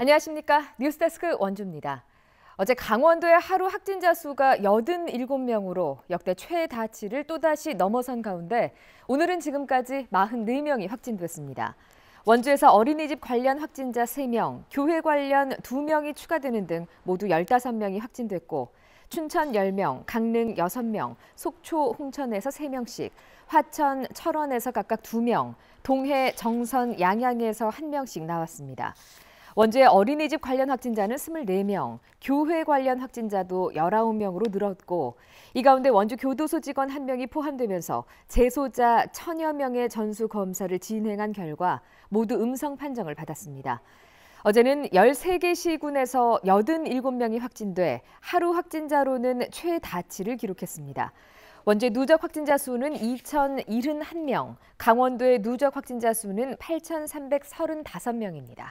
안녕하십니까. 뉴스데스크 원주입니다. 어제 강원도의 하루 확진자 수가 87명으로 역대 최다치를 또다시 넘어선 가운데 오늘은 지금까지 44명이 확진됐습니다. 원주에서 어린이집 관련 확진자 3명, 교회 관련 2명이 추가되는 등 모두 15명이 확진됐고 춘천 10명, 강릉 6명, 속초, 홍천에서 3명씩, 화천, 철원에서 각각 2명, 동해, 정선, 양양에서 1명씩 나왔습니다. 원주의 어린이집 관련 확진자는 24명, 교회 관련 확진자도 19명으로 늘었고 이 가운데 원주 교도소 직원 한명이 포함되면서 재소자 천여 명의 전수 검사를 진행한 결과 모두 음성 판정을 받았습니다. 어제는 13개 시군에서 87명이 확진돼 하루 확진자로는 최다치를 기록했습니다. 원주의 누적 확진자 수는 2,071명, 강원도의 누적 확진자 수는 8,335명입니다.